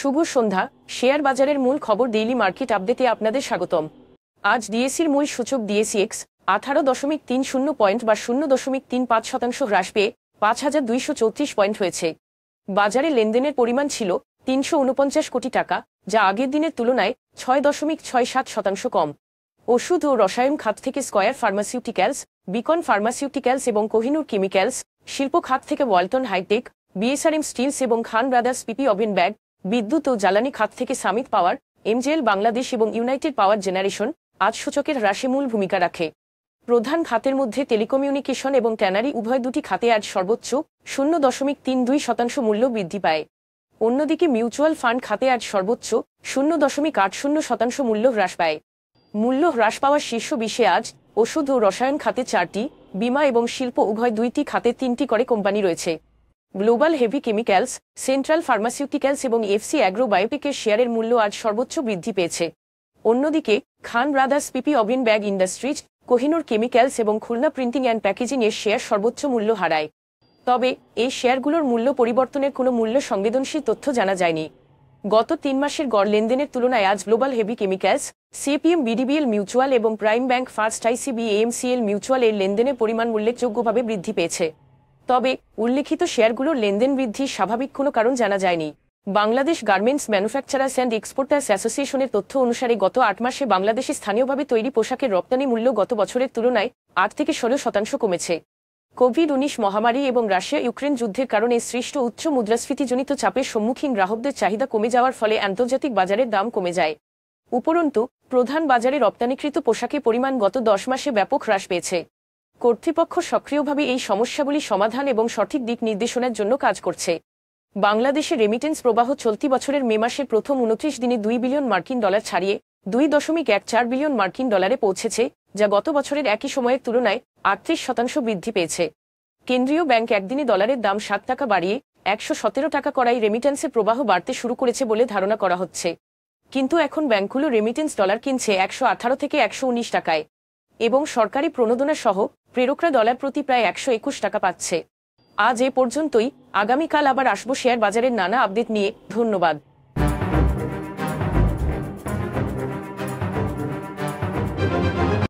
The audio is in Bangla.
শুভ সন্ধ্যা শেয়ার বাজারের মূল খবর ডেইলি মার্কেট আপডেটে আপনাদের স্বাগতম আজ ডিএসির মূল সূচক ডিএসিএক্স আঠারো দশমিক তিন শূন্য পয়েন্ট বা শূন্য দশমিক তিন পাঁচ শতাংশ হ্রাস পেয়ে পাঁচ হাজার দুইশো চৌত্রিশ পয়েন্ট হয়েছে বাজারে লেনদেনের পরিমাণ ছিল তিনশো উনপঞ্চাশ কোটি টাকা যা আগের দিনের তুলনায় ছয় দশমিক ছয় সাত শতাংশ কম ওষুধ ও রসায়ন খাত থেকে স্কয়ার ফার্মাসিউটিক্যালস বিকন ফার্মাসিউটিক্যালস এবং কোহিনুর কেমিক্যালস শিল্প খাত থেকে ওয়ালটন হাইটেক বিএসআরএম স্টিলস এবং Khan brothers PP woven bag বিদ্যুৎ ও জ্বালানি খাত থেকে সামিত পাওয়ার এমজেএল বাংলাদেশ এবং ইউনাইটেড পাওয়ার জেনারেশন আজ সূচকের হ্রাসে মূল ভূমিকা রাখে প্রধান খাতের মধ্যে টেলিকমিউনিকেশন এবং ট্যানারি উভয় দুটি খাতে আজ সর্বোচ্চ শূন্য দশমিক তিন দুই শতাংশ মূল্য বৃদ্ধি পায় অন্যদিকে মিউচুয়াল ফান্ড খাতে আজ সর্বোচ্চ শূন্য দশমিক আট শূন্য শতাংশ মূল্য হ্রাস পায় মূল্য হ্রাস পাওয়ার শীর্ষ বিশে আজ ওষুধ ও রসায়ন খাতে চারটি বিমা এবং শিল্প উভয় দুইটি খাতে তিনটি করে কোম্পানি রয়েছে global heavy chemicals central pharmaceuticals এবং এফসি অ্যাগ্রোবায়োটিকের শেয়ারের মূল্য আজ সর্বোচ্চ বৃদ্ধি পেয়েছে অন্যদিকে Khan brothers PP woven bag industries Kohinoor chemicals এবং খুলনা প্রিন্টিং অ্যান্ড প্যাকেজিং এর শেয়ার সর্বোচ্চ মূল্য হারায় তবে এই শেয়ারগুলোর মূল্য পরিবর্তনের কোনো মূল্য সংবেদনশীল তথ্য জানা যায়নি গত তিন মাসের গড় লেনদেনের তুলনায় আজ global heavy chemicals CPM BDBL mutual এবং prime bank first ICB MCL mutual এর লেনদেনের পরিমাণ উল্লেখযোগ্যভাবে বৃদ্ধি পেয়েছে তবে উল্লেখিত শেয়ারগুলোর লেনদেন বৃদ্ধির স্বাভাবিক কোনো কারণ জানা যায়নি Bangladesh garments manufacturers and exporters অ্যাসোসিয়েশনের তথ্য অনুসারে গত আট মাসে বাংলাদেশে স্থানীয়ভাবে তৈরি পোশাকের রপ্তানি মূল্য গত বছরের তুলনায় আট থেকে ষোলো শতাংশ কমেছে কোভিড উনিশ মহামারী এবং রাশিয়া ইউক্রেন যুদ্ধের কারণে সৃষ্ট উচ্চ মুদ্রাস্ফীতিজনিত চাপের সম্মুখীন গ্রাহকদের চাহিদা কমে যাওয়ার ফলে আন্তর্জাতিক বাজারের দাম কমে যায় উপরন্তু প্রধান বাজারে রপ্তানিকৃত পোশাকের পরিমাণ গত দশ মাসে ব্যাপক হ্রাস পেয়েছে কর্তৃপক্ষ সক্রিয়ভাবে এই সমস্যাগুলি সমাধান এবং সঠিক দিক নির্দেশনার জন্য কাজ করছে বাংলাদেশে রেমিটেন্স প্রবাহ চলতি বছরের মে মাসের প্রথম উনত্রিশ দিনে দুই বিলিয়ন মার্কিন ডলার ছাড়িয়ে দুই দশমিক এক চার বিলিয়ন মার্কিন ডলারে পৌঁছেছে যা গত বছরের একই সময়ের তুলনায় আটত্রিশ শতাংশ বৃদ্ধি পেয়েছে কেন্দ্রীয় ব্যাংক একদিনে ডলারের দাম সাত টাকা বাড়িয়ে একশো সতেরো টাকা করায় রেমিটেন্সে প্রবাহ বাড়তে শুরু করেছে বলে ধারণা করা হচ্ছে কিন্তু এখন ব্যাংকগুলো রেমিটেন্স ডলার কিনছে একশো আঠারো থেকে একশো উনিশ টাকায় এবং সরকারি প্রণোদনা সহ প্রেরকরা ডলার প্রতি প্রায় একশো একুশ টাকা পাচ্ছে আজ এ পর্যন্তই আগামীকাল আবার আসবো শেয়ার বাজারের নানা আপডেট নিয়ে ধন্যবাদ